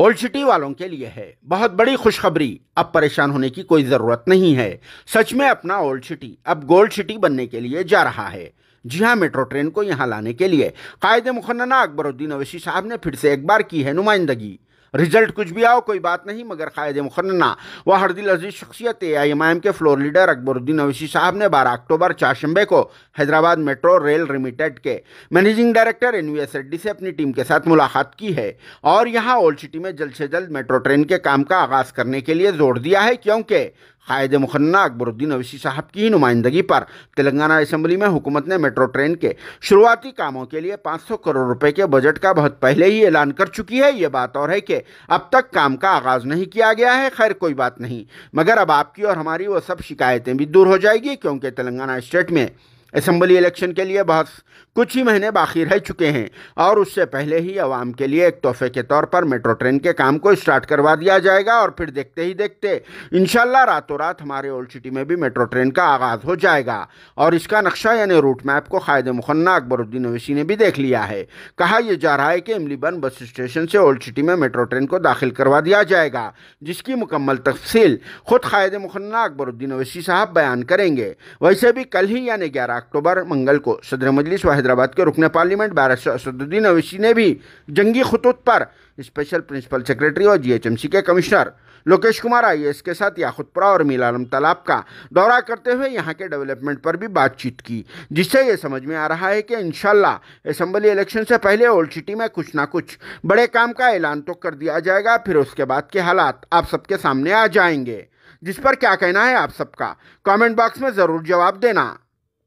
old city वालों के लिए है बहुत बड़ी खुशखबरी अब परेशान होने की कोई ज़रूरत नहीं है सच में अपना ओल्ड सिटी अब गोल्ड सिटी बनने के लिए जा रहा है जी हाँ मेट्रो ट्रेन को यहाँ लाने के लिए कायद मुखन्ना अकबरुद्दीन अवैसी साहब ने फिर से एक बार की है नुमाइंदगी रिजल्ट कुछ भी आओ कोई बात नहीं मगर कायद मुखन्ना व हरदिल अजीज शख्सियत A I M I M के फ्लोर लीडर अकबरुद्दीन अवैसी साहब ने बारह अक्टूबर चारशंबे को हैदराबाद मेट्रो रेल लिमिटेड के managing director N V S Reddy से अपनी टीम के साथ मुलाकात की है और यहाँ ओल्ड सिटी में जल्द से जल्द मेट्रो ट्रेन के काम का आगाज़ करने के लिए जोर दिया है क्योंकि कायद मुखन्ना अकबरुद्दीन अवैसी साहब की ही नुमाइंदगी पर तेलंगाना असम्बली में हुकूमत ने मेट्रो ट्रेन के शुरुआती कामों के लिए 500 करोड़ रुपए के बजट का बहुत पहले ही ऐलान कर चुकी है ये बात और है कि अब तक काम का आगाज़ नहीं किया गया है खैर कोई बात नहीं मगर अब आपकी और हमारी वो सब शिकायतें भी दूर हो जाएगी क्योंकि तेलंगाना स्टेट में असम्बली इलेक्शन के लिए बहुत कुछ ही महीने बाकी रह चुके हैं और उससे पहले ही आवाम के लिए एक तोहफे के तौर पर मेट्रो ट्रेन के काम को स्टार्ट करवा दिया जाएगा और फिर देखते ही देखते इनशाला रातों रात हमारे ओल्ड सिटी में भी मेट्रो ट्रेन का आगाज़ हो जाएगा और इसका नक्शा यानी रूट मैप को कायद मुखन्ना अकबरुद्दीन अवीसी ने भी देख लिया है कहा यह जा रहा है कि इमलीबन बस स्टेशन से ओल्ड सिटी में मेट्रो ट्रेन को दाखिल करवा दिया जाएगा जिसकी मुकम्मल तफसील खुद कायद मुखन्ना अकबरुद्दीन अवीसी साहब बयान करेंगे वैसे भी कल ही यानी ग्यारह अक्टूबर मंगल को सदर मजलिस व हैदराबाद के रुकने पार्लियामेंट बैरस असदुद्दीन अवैसी ने भी जंगी खतूत पर स्पेशल प्रिंसिपल सेक्रेटरी और जीएचएमसी के कमिश्नर लोकेश कुमार आईएएस के साथ याखुतपुरा और मीलालम तालाब का दौरा करते हुए यहाँ के डेवलपमेंट पर भी बातचीत की जिससे ये समझ में आ रहा है कि इन असम्बली इलेक्शन से पहले ओल्ड सिटी में कुछ ना कुछ बड़े काम का ऐलान तो कर दिया जाएगा फिर उसके बाद के हालात आप सबके सामने आ जाएंगे जिस पर क्या कहना है आप सबका कमेंट बॉक्स में ज़रूर जवाब देना